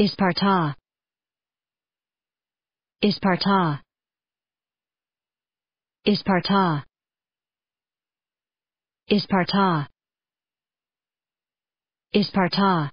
Isparta Isparta Isparta Isparta Isparta